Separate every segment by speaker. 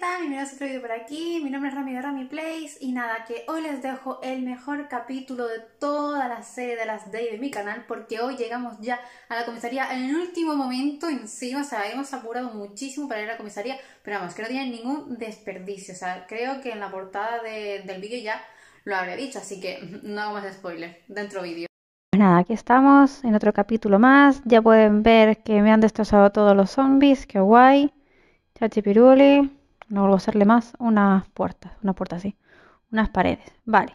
Speaker 1: tal? Bienvenidos a otro video por aquí, mi nombre es Ramiro de Place y nada, que hoy les dejo el mejor capítulo de toda la serie de las Day de mi canal porque hoy llegamos ya a la comisaría en el último momento encima, sí, o sea, hemos apurado muchísimo para ir a la comisaría, pero vamos, que no tienen ningún desperdicio, o sea, creo que en la portada del vídeo ya lo habré dicho, así que no hago más spoiler, dentro vídeo. Pues Nada, aquí estamos en otro capítulo más, ya pueden ver que me han destrozado todos los zombies, qué guay. Chachipiruli, no vuelvo a hacerle más, unas puertas, una puerta así, unas paredes. Vale.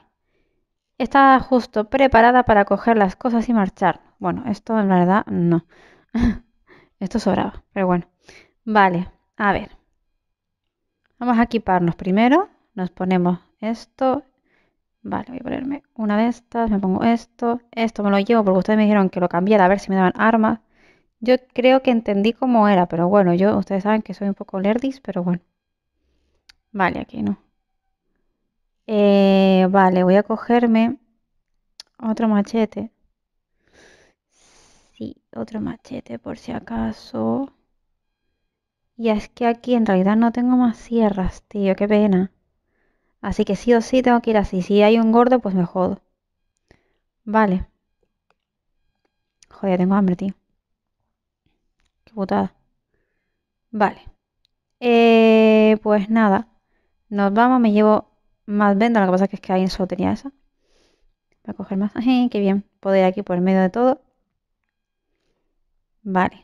Speaker 1: Está justo preparada para coger las cosas y marchar. Bueno, esto en verdad no. esto sobraba, pero bueno. Vale, a ver. Vamos a equiparnos primero. Nos ponemos esto. Vale, voy a ponerme una de estas, me pongo esto, esto me lo llevo porque ustedes me dijeron que lo cambiara a ver si me daban armas. Yo creo que entendí cómo era, pero bueno, yo ustedes saben que soy un poco lerdis, pero bueno. Vale, aquí no. Eh, vale, voy a cogerme otro machete. Sí, otro machete por si acaso. Y es que aquí en realidad no tengo más sierras, tío, qué pena. Así que sí o sí tengo que ir así. Si hay un gordo, pues me jodo. Vale. Joder, tengo hambre, tío. Qué putada. Vale. Eh, pues nada. Nos vamos, me llevo más vendas, lo que pasa es que ahí solo tenía esa. Voy a coger más. Ay, qué bien. Poder aquí por medio de todo. Vale.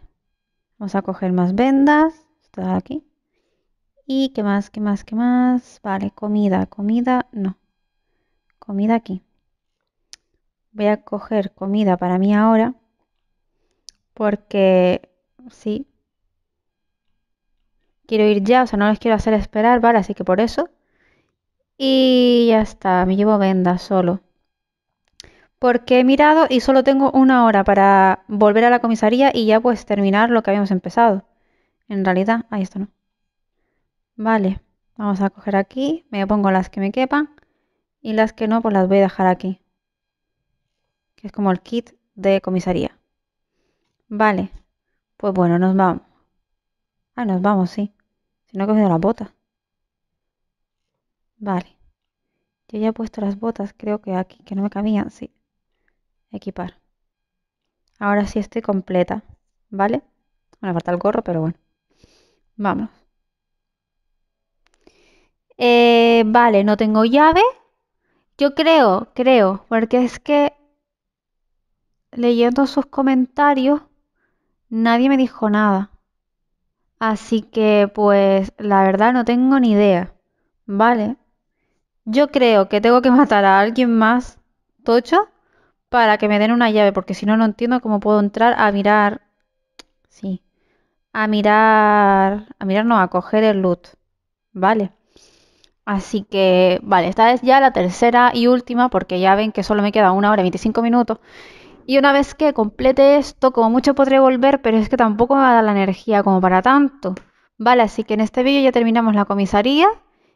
Speaker 1: Vamos a coger más vendas. Está aquí. ¿Y qué más? ¿Qué más? ¿Qué más? Vale, comida, comida, no. Comida aquí. Voy a coger comida para mí ahora. Porque sí, quiero ir ya, o sea, no les quiero hacer esperar, ¿vale? Así que por eso. Y ya está, me llevo venda solo. Porque he mirado y solo tengo una hora para volver a la comisaría y ya pues terminar lo que habíamos empezado. En realidad, ahí está, ¿no? Vale, vamos a coger aquí, me pongo las que me quepan y las que no pues las voy a dejar aquí. Que es como el kit de comisaría. Vale, pues bueno, nos vamos. Ah, nos vamos, sí. No he cogido la bota Vale. Yo ya he puesto las botas, creo que aquí, que no me cabían, sí. Equipar. Ahora sí estoy completa, ¿vale? Bueno, falta el gorro, pero bueno. Vamos. Eh, vale, no tengo llave. Yo creo, creo, porque es que leyendo sus comentarios, nadie me dijo nada. Así que pues la verdad no tengo ni idea. ¿Vale? Yo creo que tengo que matar a alguien más tocho para que me den una llave, porque si no, no entiendo cómo puedo entrar a mirar. Sí. A mirar. A mirar, no, a coger el loot. Vale. Así que, vale, esta es ya la tercera y última, porque ya ven que solo me queda una hora y 25 minutos. Y una vez que complete esto, como mucho podré volver, pero es que tampoco me va a dar la energía como para tanto. Vale, así que en este vídeo ya terminamos la comisaría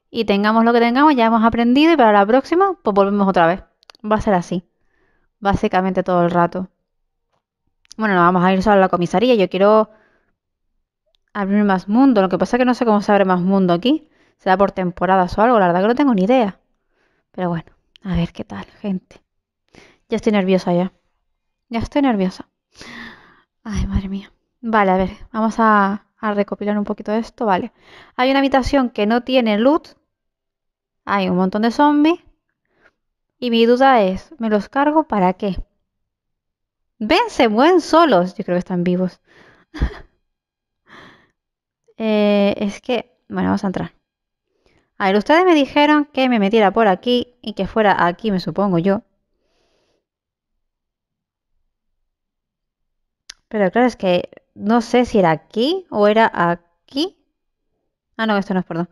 Speaker 1: y tengamos lo que tengamos, ya hemos aprendido y para la próxima pues volvemos otra vez. Va a ser así, básicamente todo el rato. Bueno, no vamos a ir solo a la comisaría, yo quiero abrir más mundo, lo que pasa es que no sé cómo se abre más mundo aquí. Será por temporadas o algo, la verdad que no tengo ni idea. Pero bueno, a ver qué tal, gente. Ya estoy nerviosa ya. Ya estoy nerviosa. Ay, madre mía. Vale, a ver, vamos a, recopilar un poquito de esto. Vale. Hay una habitación que no tiene luz. Hay un montón de zombies. Y mi duda es, ¿me los cargo para qué? Vence buen solos. Yo creo que están vivos. Eh, es que, bueno, vamos a entrar. A ver, ustedes me dijeron que me metiera por aquí y que fuera aquí, me supongo yo. Pero claro, es que no sé si era aquí o era aquí. Ah, no, esto no es, perdón.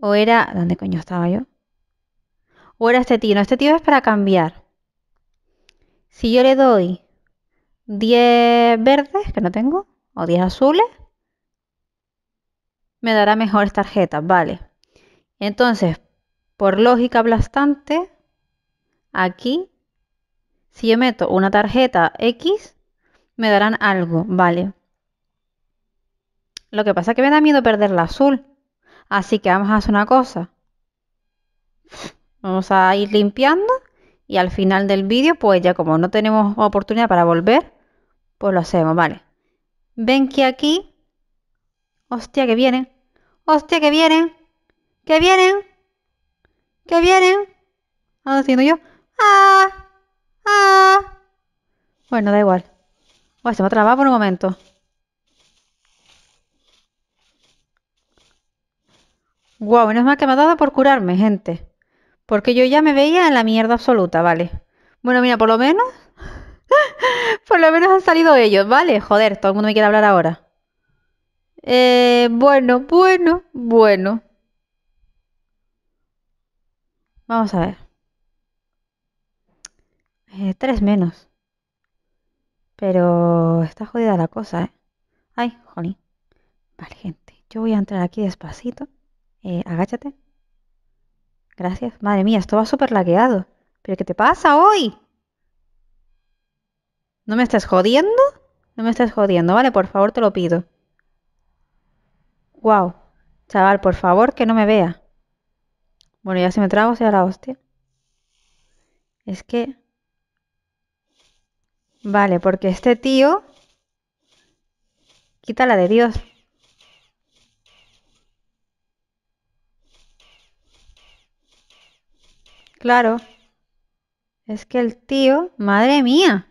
Speaker 1: O era... ¿Dónde coño estaba yo? O era este tío. No, este tío es para cambiar. Si yo le doy 10 verdes, que no tengo, o 10 azules, me dará mejores tarjetas, vale. Entonces, por lógica aplastante, aquí, si yo meto una tarjeta X, me darán algo, vale. Lo que pasa es que me da miedo perder la azul. Así que vamos a hacer una cosa. Vamos a ir limpiando y al final del vídeo, pues ya como no tenemos oportunidad para volver, pues lo hacemos, vale. Ven que aquí... Hostia, que vienen. Hostia, que vienen. Que vienen. Que vienen. ¿Qué ah, estoy yo? ¡Ah! ¡Ah! Bueno, da igual. Uy, se me ha trabado por un momento. Guau, menos mal que me ha dado por curarme, gente. Porque yo ya me veía en la mierda absoluta, ¿vale? Bueno, mira, por lo menos... por lo menos han salido ellos, ¿vale? Joder, todo el mundo me quiere hablar ahora. Eh, bueno, bueno, bueno. Vamos a ver. Eh, tres menos. Pero está jodida la cosa, ¿eh? Ay, jolín. Vale, gente. Yo voy a entrar aquí despacito. Eh, agáchate. Gracias. Madre mía, esto va súper laqueado. ¿Pero qué te pasa hoy? ¿No me estás jodiendo? No me estás jodiendo, ¿vale? Por favor, te lo pido. Wow. Chaval, por favor, que no me vea. Bueno, ya si me trago sea la hostia. Es que... Vale, porque este tío... Quítala de Dios. Claro. Es que el tío... Madre mía.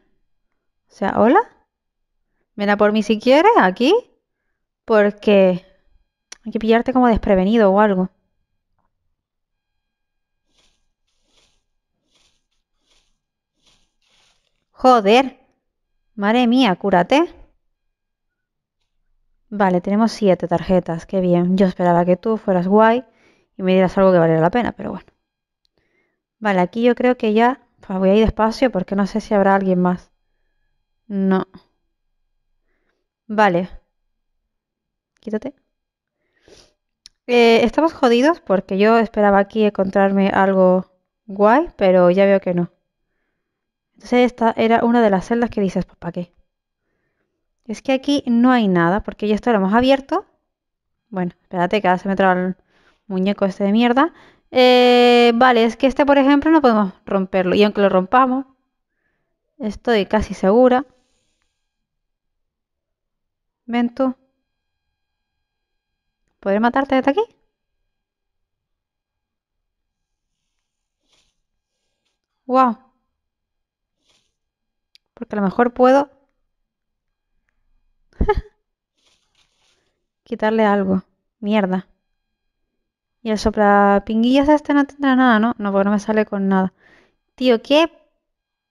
Speaker 1: O sea, hola. Ven por mí si quieres, aquí. Porque... Hay que pillarte como desprevenido o algo. Joder. Madre mía, cúrate. Vale, tenemos siete tarjetas, qué bien. Yo esperaba que tú fueras guay y me dieras algo que valiera la pena, pero bueno. Vale, aquí yo creo que ya pues voy a ir despacio porque no sé si habrá alguien más. No. Vale. Quítate. Eh, estamos jodidos porque yo esperaba aquí encontrarme algo guay, pero ya veo que no. Entonces esta era una de las celdas que dices, pues ¿para qué? Es que aquí no hay nada, porque ya esto lo hemos abierto. Bueno, espérate que ahora se me traba el muñeco este de mierda. Eh, vale, es que este, por ejemplo, no podemos romperlo. Y aunque lo rompamos, estoy casi segura. Ven tú. ¿Podré matarte desde aquí? ¡Wow! Porque a lo mejor puedo quitarle algo. Mierda. Y el soprapinguillas este no tendrá nada, ¿no? No, porque no me sale con nada. Tío, qué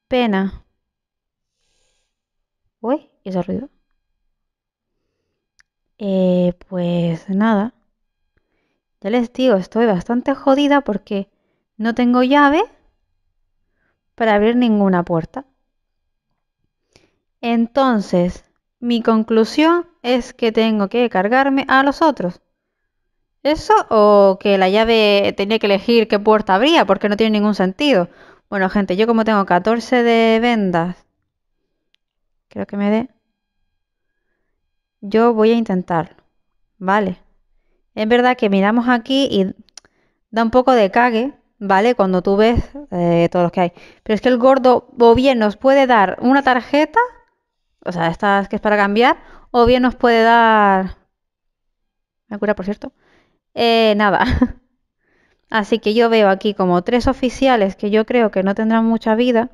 Speaker 1: pena. Uy, ¿y ese ruido? Eh, pues nada. Ya les digo, estoy bastante jodida porque no tengo llave para abrir ninguna puerta. Entonces, mi conclusión es que tengo que cargarme a los otros. ¿Eso o que la llave tenía que elegir qué puerta abría? Porque no tiene ningún sentido. Bueno, gente, yo como tengo 14 de vendas, creo que me dé. Yo voy a intentarlo. Vale. Es verdad que miramos aquí y da un poco de cague, ¿vale? Cuando tú ves eh, todos los que hay. Pero es que el gordo o bien nos puede dar una tarjeta o sea, estas que es para cambiar, o bien nos puede dar... Me cura, por cierto. Eh, nada. Así que yo veo aquí como tres oficiales que yo creo que no tendrán mucha vida.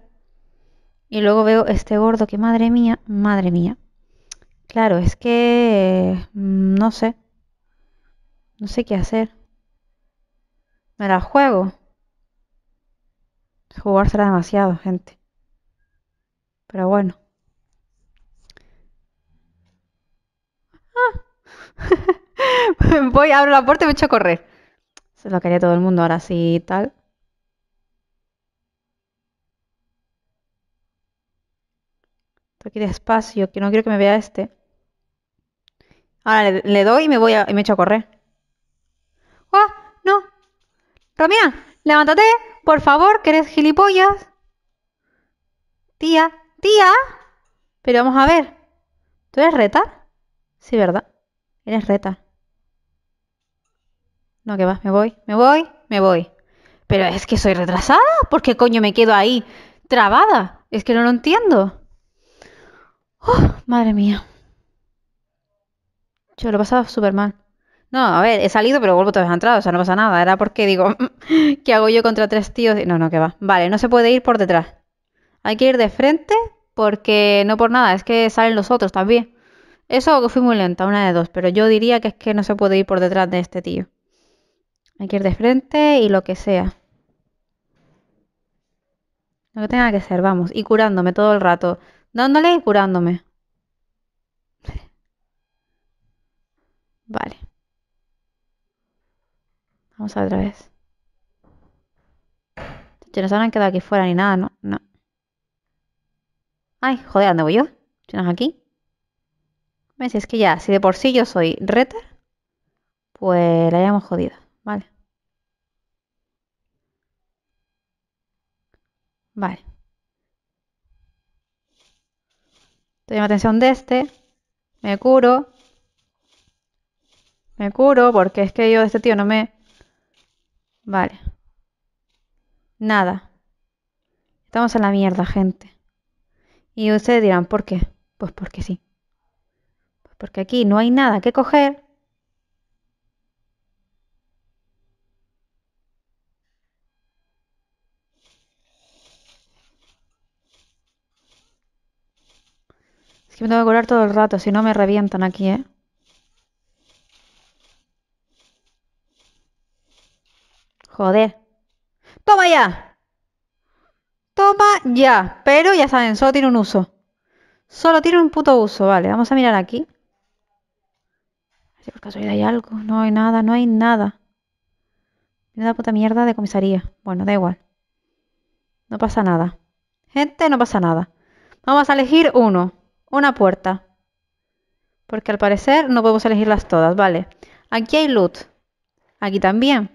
Speaker 1: Y luego veo este gordo que, madre mía, madre mía. Claro, es que... Mm, no sé. No sé qué hacer. Me la juego. será demasiado, gente. Pero bueno. Voy, abro la puerta y me echo a correr. Se lo quería todo el mundo ahora sí tal. Estoy aquí despacio, que no quiero que me vea este. Ahora le, doy y me voy y me echo a correr. ¡Ah! ¡No! Romina, levántate, por favor, que eres gilipollas. Tía, tía. Pero vamos a ver. ¿Tú eres reta? Sí, ¿verdad? Eres reta. No, que va? me voy, me voy, me voy. Pero es que soy retrasada. ¿Por qué coño me quedo ahí trabada? Es que no lo entiendo. Oh, madre mía. Yo lo pasaba súper mal. No, a ver, he salido, pero vuelvo vez a entrar. o sea, no pasa nada. Era porque digo, ¿qué hago yo contra tres tíos? No, no, que va. Vale, no se puede ir por detrás. Hay que ir de frente porque no por nada, es que salen los otros también. Eso fue fui muy lenta, una de dos, pero yo diría que es que no se puede ir por detrás de este tío. Hay que ir de frente y lo que sea. Lo que tenga que ser, vamos. Y curándome todo el rato. Dándole y curándome. Vale. Vamos a otra vez. no han quedado aquí fuera ni nada, no, no. Ay, joder, ¿dónde voy yo? Si aquí. Pues si es que ya, si de por sí yo soy reta, pues la hayamos jodido. Vale. Vale. tengo la atención de este. Me curo. Me curo porque es que yo de este tío no me... Vale. Nada. Estamos en la mierda, gente. Y ustedes dirán, ¿por qué? Pues porque sí porque aquí no hay nada que coger, Es que me tengo que curar todo el rato, si no me revientan aquí, ¿eh? Joder. ¡Toma ya! ¡Toma ya! Pero ya saben, solo tiene un uso. Solo tiene un puto uso. Vale, vamos a mirar aquí. Si por casualidad hay algo, no hay nada, no hay nada. Una puta mierda de comisaría. Bueno, da igual. No pasa nada. Gente, no pasa nada. Vamos a elegir uno. Una puerta. Porque al parecer no podemos elegirlas todas, ¿vale? Aquí hay loot. Aquí también.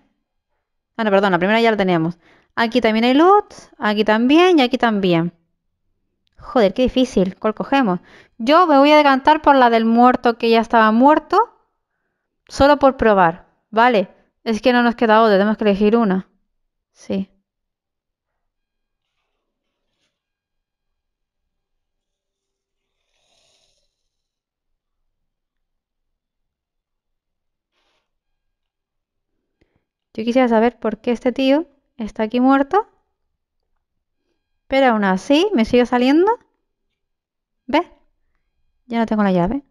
Speaker 1: Ah, no, perdón, la primera ya la tenemos. Aquí también hay loot. Aquí también y aquí también. Joder, qué difícil. ¿Cuál cogemos? Yo me voy a decantar por la del muerto que ya estaba muerto. Solo por probar. Vale, es que no nos queda otra, tenemos que elegir una. Sí. Yo quisiera saber por qué este tío está aquí muerto. Pero aún así, me sigue saliendo. ¿Ves? Ya no tengo la llave.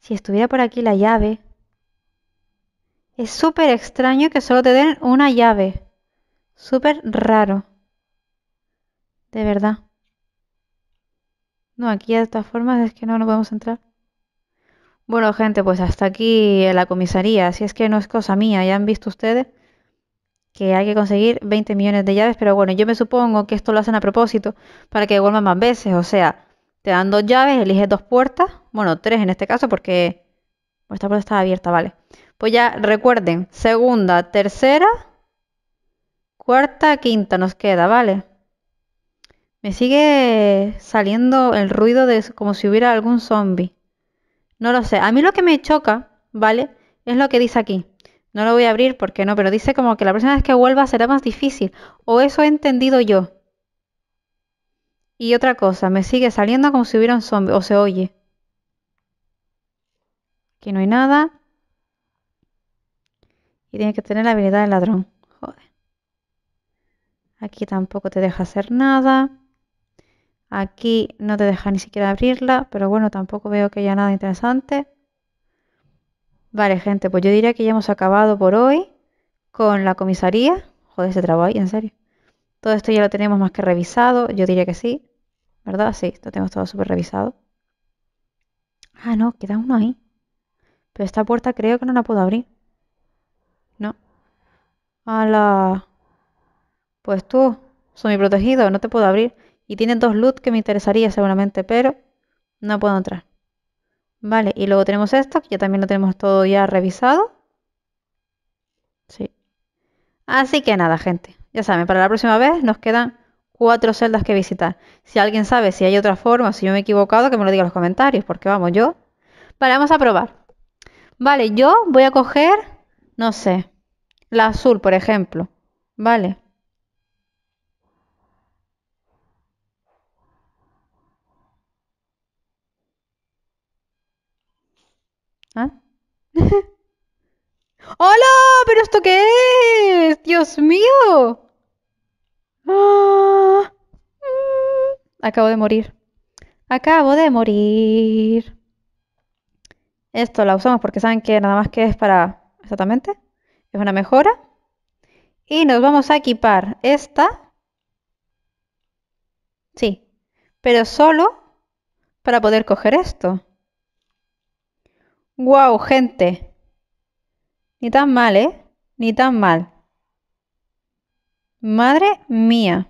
Speaker 1: Si estuviera por aquí la llave, es súper extraño que solo te den una llave. Súper raro. De verdad. No, aquí de todas formas es que no, nos podemos entrar. Bueno, gente, pues hasta aquí eh, la comisaría. Si es que no es cosa mía, ya han visto ustedes que hay que conseguir 20 millones de llaves, pero bueno, yo me supongo que esto lo hacen a propósito para que vuelvan más veces. O sea, te dan dos llaves, eliges dos puertas, bueno, tres en este caso porque esta puerta está abierta, vale. Pues ya recuerden, segunda, tercera, cuarta, quinta nos queda, ¿vale? Me sigue saliendo el ruido de como si hubiera algún zombie. No lo sé. A mí lo que me choca, ¿vale? Es lo que dice aquí. No lo voy a abrir porque no, pero dice como que la próxima vez que vuelva será más difícil. O eso he entendido yo. Y otra cosa, me sigue saliendo como si hubiera un zombie. O se oye. Aquí no hay nada. Y tiene que tener la habilidad del ladrón. Joder. Aquí tampoco te deja hacer nada. Aquí no te deja ni siquiera abrirla. Pero bueno, tampoco veo que haya nada interesante. Vale, gente, pues yo diría que ya hemos acabado por hoy con la comisaría. Joder, se trabajo, ahí, en serio. Todo esto ya lo tenemos más que revisado. Yo diría que sí. ¿Verdad? Sí, lo tenemos todo súper revisado. Ah, no, queda uno ahí. Pero esta puerta creo que no la puedo abrir a Pues tú, soy mi protegido, no te puedo abrir. Y tienen dos loot que me interesaría seguramente, pero no puedo entrar. Vale, y luego tenemos esto, que ya también lo tenemos todo ya revisado. Sí. Así que nada, gente. Ya saben, para la próxima vez nos quedan cuatro celdas que visitar. Si alguien sabe si hay otra forma, si yo me he equivocado, que me lo diga en los comentarios, porque vamos, yo... Vale, vamos a probar. Vale, yo voy a coger, no sé, la azul, por ejemplo. Vale. ¿Ah? ¡Hola! ¿Pero esto qué es? ¡Dios mío! Acabo de morir. Acabo de morir. Esto la usamos porque saben que nada más que es para... Exactamente es una mejora. Y nos vamos a equipar esta. Sí, pero solo para poder coger esto. ¡Wow, gente! Ni tan mal, ¿eh? Ni tan mal. Madre mía.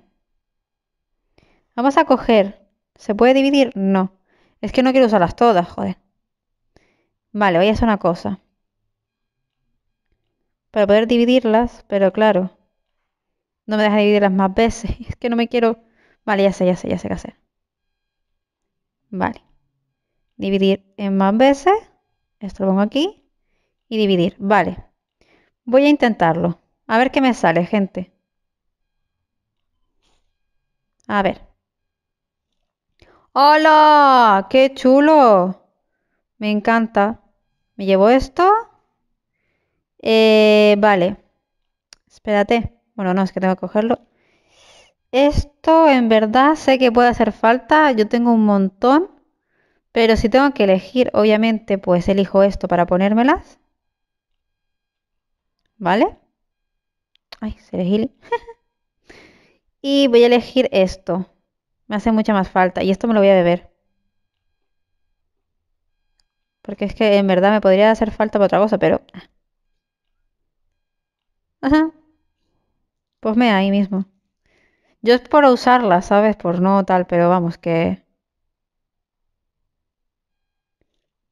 Speaker 1: Vamos a coger. ¿Se puede dividir? No. Es que no quiero usarlas todas, joder. Vale, voy a hacer una cosa para poder dividirlas, pero claro, no me deja dividirlas más veces. Es que no me quiero... Vale, ya sé, ya sé, ya sé qué hacer. Vale. Dividir en más veces. Esto lo pongo aquí. Y dividir. Vale. Voy a intentarlo. A ver qué me sale, gente. A ver. ¡Hola! ¡Qué chulo! Me encanta. Me llevo esto eh, vale. Espérate. Bueno, no, es que tengo que cogerlo. Esto en verdad sé que puede hacer falta. Yo tengo un montón. Pero si tengo que elegir, obviamente, pues elijo esto para ponérmelas. ¿Vale? Ay, se y voy a elegir esto. Me hace mucha más falta. Y esto me lo voy a beber. Porque es que en verdad me podría hacer falta para otra cosa, pero... Ah. Ajá. me ahí mismo. Yo es por usarla, ¿sabes? Por no tal, pero vamos, que...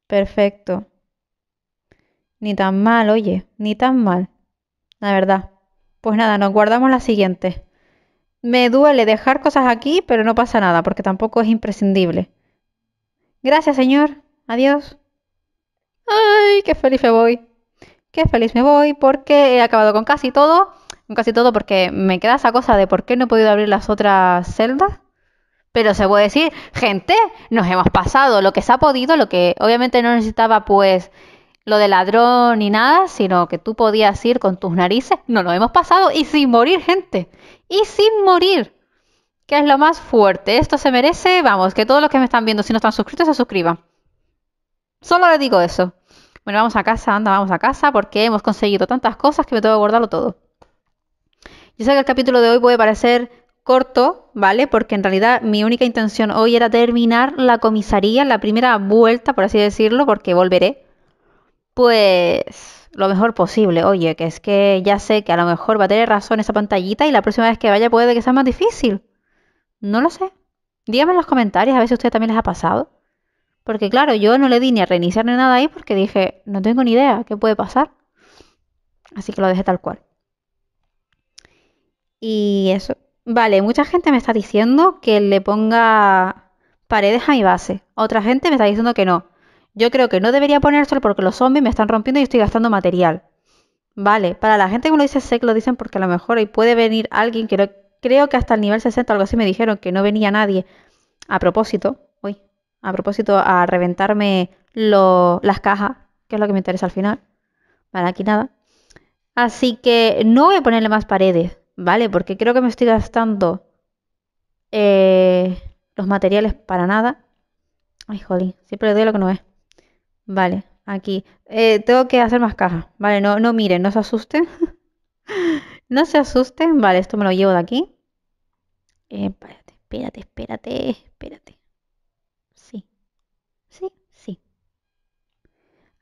Speaker 1: Perfecto. Ni tan mal, oye, ni tan mal. La verdad. Pues nada, nos guardamos la siguiente. Me duele dejar cosas aquí, pero no pasa nada, porque tampoco es imprescindible. Gracias, señor. Adiós. ¡Ay, qué feliz me voy! qué feliz me voy porque he acabado con casi todo, con casi todo porque me queda esa cosa de por qué no he podido abrir las otras celdas. Pero se puede decir, gente, nos hemos pasado lo que se ha podido, lo que obviamente no necesitaba pues lo de ladrón ni nada, sino que tú podías ir con tus narices, no lo hemos pasado y sin morir, gente, y sin morir, que es lo más fuerte. Esto se merece, vamos, que todos los que me están viendo, si no están suscritos, se suscriban. Solo les digo eso. Bueno, vamos a casa, anda, vamos a casa, porque hemos conseguido tantas cosas que me tengo que guardarlo todo. Yo sé que el capítulo de hoy puede parecer corto, ¿vale? Porque en realidad mi única intención hoy era terminar la comisaría, la primera vuelta, por así decirlo, porque volveré. Pues lo mejor posible. Oye, que es que ya sé que a lo mejor va a tener razón esa pantallita y la próxima vez que vaya puede que sea más difícil. No lo sé. Díganme en los comentarios a ver si a ustedes también les ha pasado. Porque claro, yo no le di ni a reiniciar ni nada ahí porque dije, no tengo ni idea, ¿qué puede pasar? Así que lo dejé tal cual. Y eso. Vale, mucha gente me está diciendo que le ponga paredes a mi base. Otra gente me está diciendo que no. Yo creo que no debería poner porque los zombies me están rompiendo y estoy gastando material. Vale, para la gente que me lo dice, sé lo dicen porque a lo mejor ahí puede venir alguien que creo que hasta el nivel 60 algo así me dijeron que no venía nadie a propósito a propósito, a reventarme las cajas, que es lo que me interesa al final. Vale, aquí nada. Así que no voy a ponerle más paredes, ¿vale? Porque creo que me estoy gastando eh, los materiales para nada. Ay, jolín, siempre le doy lo que no es. Vale, aquí. Eh, tengo que hacer más cajas, ¿vale? No, no miren, no se asusten. no se asusten. Vale, esto me lo llevo de aquí. Eh, espérate, espérate, espérate, espérate.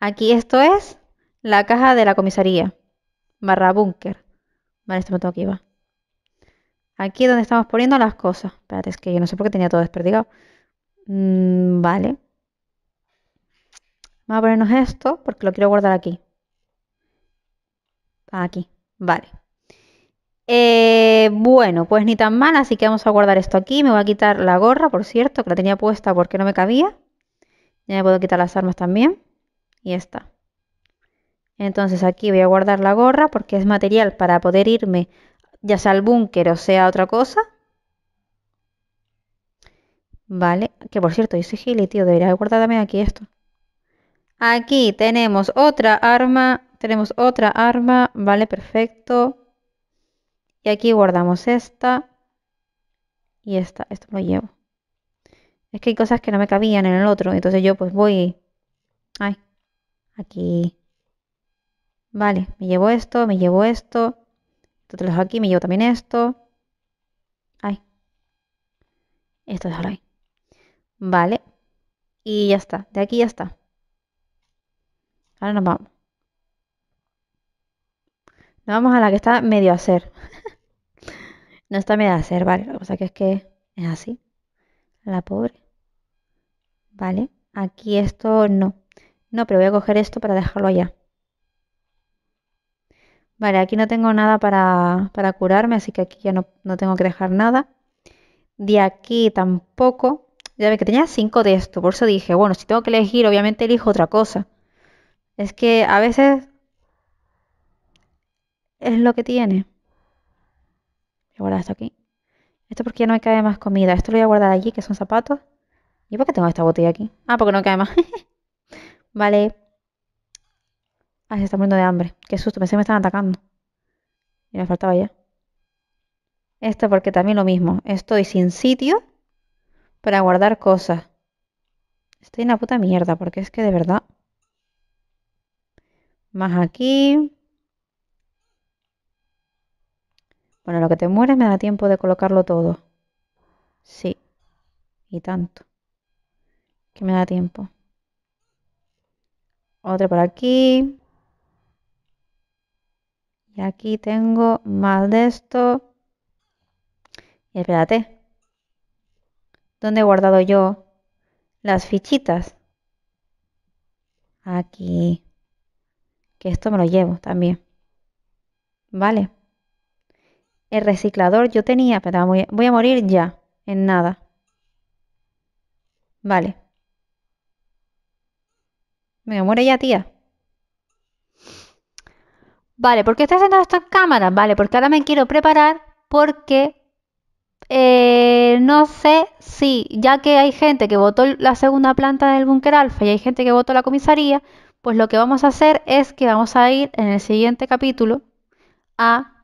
Speaker 1: Aquí esto es la caja de la comisaría, barra búnker. Vale, esto me tengo que va. Aquí es donde estamos poniendo las cosas. Espérate, es que yo no sé por qué tenía todo desperdigado. Mm, vale. Vamos a ponernos esto porque lo quiero guardar aquí. Aquí, vale. Eh, bueno, pues ni tan mal, así que vamos a guardar esto aquí. Me voy a quitar la gorra, por cierto, que la tenía puesta porque no me cabía. Ya me puedo quitar las armas también y está. Entonces aquí voy a guardar la gorra porque es material para poder irme ya sea al búnker o sea otra cosa. Vale, que por cierto, yo soy gili, tío, debería guardar también aquí esto. Aquí tenemos otra arma, tenemos otra arma, vale, perfecto. Y aquí guardamos esta y esta, esto lo llevo. Es que hay cosas que no me cabían en el otro, entonces yo pues voy... Ay, Aquí. Vale, me llevo esto, me llevo esto. Esto te lo dejo aquí, me llevo también esto. Ay. Esto déjalo ahí. Vale. Y ya está. De aquí ya está. Ahora nos vamos. Nos vamos a la que está medio a hacer. no está medio a hacer, vale. Lo que que es que es así. La pobre. Vale. Aquí esto no. No, pero voy a coger esto para dejarlo allá. Vale, aquí no tengo nada para, curarme, así que aquí ya no, tengo que dejar nada. De aquí tampoco. Ya ve que tenía 5 de esto, por eso dije, bueno, si tengo que elegir, obviamente elijo otra cosa. Es que a veces es lo que tiene. Voy a guardar esto aquí. Esto porque ya no me cae más comida. Esto lo voy a guardar allí, que son zapatos. ¿Y por qué tengo esta botella aquí? Ah, porque no me cae más. Vale. Ah, se está muriendo de hambre. Qué susto, me están atacando. Y me faltaba ya. esto porque también lo mismo. Estoy sin sitio para guardar cosas. Estoy en la puta mierda, porque es que de verdad. Más aquí. Bueno, lo que te mueres me da tiempo de colocarlo todo. Sí. Y tanto. Que me da tiempo otra por aquí. Y aquí tengo más de esto. Y espérate. ¿Dónde he guardado yo las fichitas? Aquí. Que esto me lo llevo también. Vale. El reciclador yo tenía, pero voy a morir ya, en nada. Vale. Me muere ya, tía. Vale, ¿por qué estoy haciendo estas cámaras? cámara? Vale, porque ahora me quiero preparar porque eh, no sé si, ya que hay gente que votó la segunda planta del búnker alfa y hay gente que votó la comisaría, pues lo que vamos a hacer es que vamos a ir en el siguiente capítulo a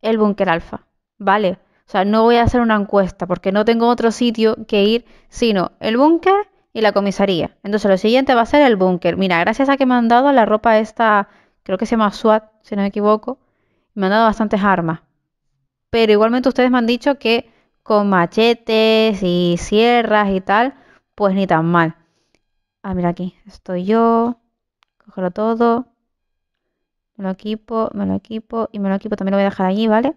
Speaker 1: el búnker alfa, ¿vale? O sea, no voy a hacer una encuesta porque no tengo otro sitio que ir, sino el búnker y la comisaría. Entonces lo siguiente va a ser el búnker. Mira, gracias a que me han dado la ropa esta, creo que se llama SWAT, si no me equivoco, me han dado bastantes armas. Pero igualmente ustedes me han dicho que con machetes y sierras y tal, pues ni tan mal. Ah, mira aquí, estoy yo, cógelo todo, me lo equipo, me lo equipo y me lo equipo, también lo voy a dejar allí, ¿vale?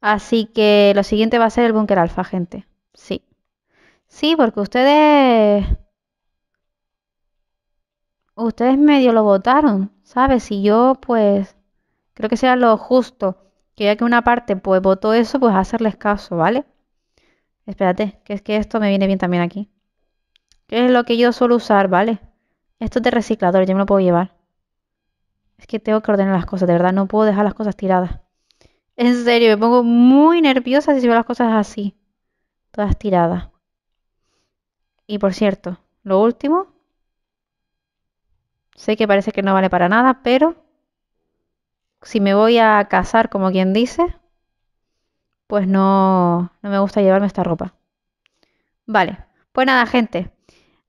Speaker 1: Así que lo siguiente va a ser el búnker alfa, gente. Sí. Sí, porque ustedes, ustedes medio lo votaron, ¿sabes? Si yo, pues, creo que sea lo justo, que ya que una parte, pues, votó eso, pues hacerles caso, ¿vale? Espérate, que es que esto me viene bien también aquí. ¿Qué es lo que yo suelo usar, ¿vale? Esto es de reciclador, yo me lo puedo llevar. Es que tengo que ordenar las cosas, de verdad, no puedo dejar las cosas tiradas. En serio, me pongo muy nerviosa si veo las cosas así, todas tiradas. Y por cierto, lo último, sé que parece que no vale para nada, pero si me voy a casar, como quien dice, pues no, no me gusta llevarme esta ropa. Vale, pues nada, gente.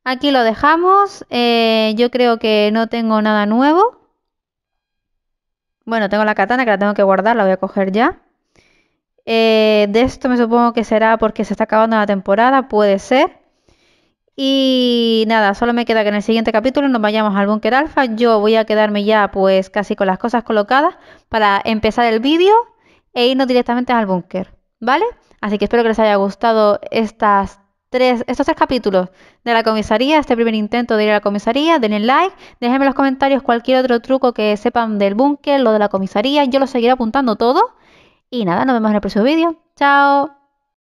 Speaker 1: Aquí lo dejamos. Eh, yo creo que no tengo nada nuevo. Bueno, tengo la katana que la tengo que guardar, la voy a coger ya. Eh, de esto me supongo que será porque se está acabando la temporada, puede ser. Y nada, solo me queda que en el siguiente capítulo nos vayamos al búnker alfa. Yo voy a quedarme ya pues casi con las cosas colocadas para empezar el vídeo e irnos directamente al búnker, ¿vale? Así que espero que les haya gustado estas tres, estos tres capítulos de la comisaría, este primer intento de ir a la comisaría. Denle like, déjenme en los comentarios cualquier otro truco que sepan del búnker, lo de la comisaría. Yo lo seguiré apuntando todo. Y nada, nos vemos en el próximo vídeo. ¡Chao!